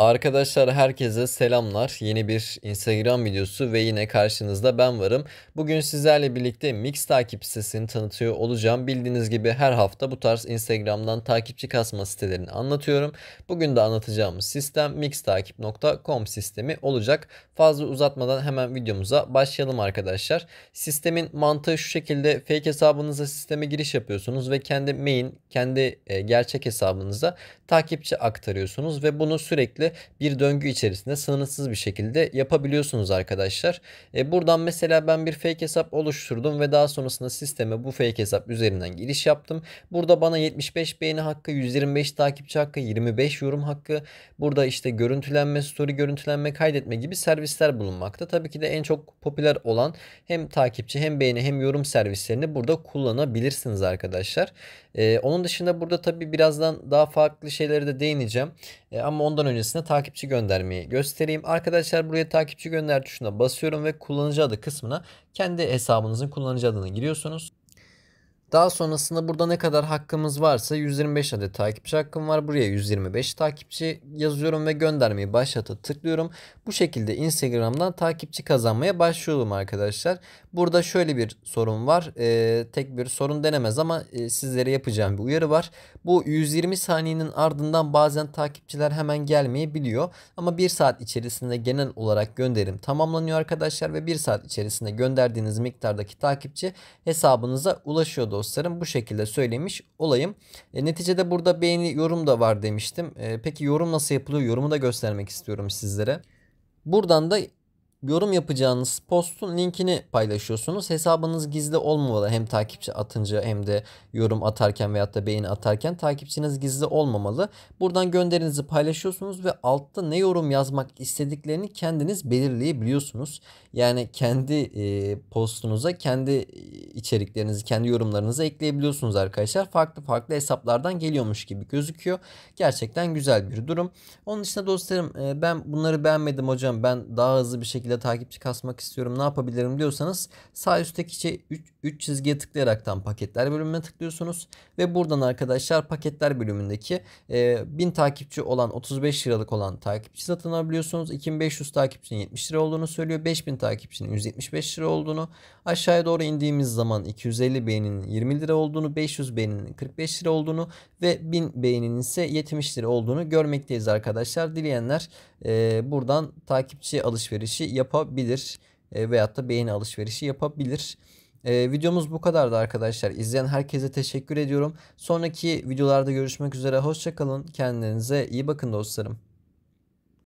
Arkadaşlar herkese selamlar. Yeni bir Instagram videosu ve yine karşınızda ben varım. Bugün sizlerle birlikte Mix takip sitesini tanıtıyor olacağım. Bildiğiniz gibi her hafta bu tarz Instagram'dan takipçi kasma sitelerini anlatıyorum. Bugün de anlatacağımız sistem mixtakip.com sistemi olacak. Fazla uzatmadan hemen videomuza başlayalım arkadaşlar. Sistemin mantığı şu şekilde fake hesabınıza sisteme giriş yapıyorsunuz ve kendi main, kendi e, gerçek hesabınıza takipçi aktarıyorsunuz ve bunu sürekli bir döngü içerisinde sınırsız bir şekilde yapabiliyorsunuz arkadaşlar. E buradan mesela ben bir fake hesap oluşturdum ve daha sonrasında sisteme bu fake hesap üzerinden giriş yaptım. Burada bana 75 beğeni hakkı, 125 takipçi hakkı, 25 yorum hakkı, burada işte görüntülenme, story görüntülenme, kaydetme gibi servisler bulunmakta. Tabii ki de en çok popüler olan hem takipçi hem beğeni hem yorum servislerini burada kullanabilirsiniz arkadaşlar. E, onun dışında burada tabii birazdan daha farklı şeylere de değineceğim. E, ama ondan öncesinde takipçi göndermeyi göstereyim. Arkadaşlar buraya takipçi gönder tuşuna basıyorum ve kullanıcı adı kısmına kendi hesabınızın kullanıcı adını giriyorsunuz. Daha sonrasında burada ne kadar hakkımız varsa 125 adet takipçi hakkım var. Buraya 125 takipçi yazıyorum ve göndermeyi başlata tıklıyorum. Bu şekilde Instagram'dan takipçi kazanmaya başlıyorum arkadaşlar. Burada şöyle bir sorun var. Ee, tek bir sorun denemez ama e, sizlere yapacağım bir uyarı var. Bu 120 saniyenin ardından bazen takipçiler hemen gelmeyebiliyor. Ama 1 saat içerisinde genel olarak gönderim tamamlanıyor arkadaşlar ve 1 saat içerisinde gönderdiğiniz miktardaki takipçi hesabınıza ulaşıyordu dostlarım. Bu şekilde söylemiş olayım. E, neticede burada beğeni yorum da var demiştim. E, peki yorum nasıl yapılıyor? Yorumu da göstermek istiyorum sizlere. Buradan da yorum yapacağınız postun linkini paylaşıyorsunuz. Hesabınız gizli olmamalı hem takipçi atınca hem de yorum atarken veyahut da beğeni atarken takipçiniz gizli olmamalı. Buradan gönderinizi paylaşıyorsunuz ve altta ne yorum yazmak istediklerini kendiniz belirleyebiliyorsunuz. Yani kendi e, postunuza kendi içeriklerinizi, kendi yorumlarınızı ekleyebiliyorsunuz arkadaşlar. Farklı farklı hesaplardan geliyormuş gibi gözüküyor. Gerçekten güzel bir durum. Onun dışında dostlarım e, ben bunları beğenmedim hocam. Ben daha hızlı bir şekilde şekilde takipçi kasmak istiyorum ne yapabilirim diyorsanız sağ üstteki 3 şey çizgiye tıklayaraktan paketler bölümüne tıklıyorsunuz. Ve buradan arkadaşlar paketler bölümündeki e, 1000 takipçi olan 35 liralık olan takipçi satın alabiliyorsunuz. 2500 takipçinin 70 lira olduğunu söylüyor. 5000 takipçinin 175 lira olduğunu. Aşağıya doğru indiğimiz zaman 250 beğeninin 20 lira olduğunu, 500 beğeninin 45 lira olduğunu ve 1000 beğeninin ise 70 lira olduğunu görmekteyiz arkadaşlar. Dileyenler e, buradan takipçi alışverişi yapabilirsiniz yapabilir. E, veyahut da beğeni alışverişi yapabilir. E, videomuz bu kadardı arkadaşlar. İzleyen herkese teşekkür ediyorum. Sonraki videolarda görüşmek üzere. Hoşçakalın. Kendinize iyi bakın dostlarım.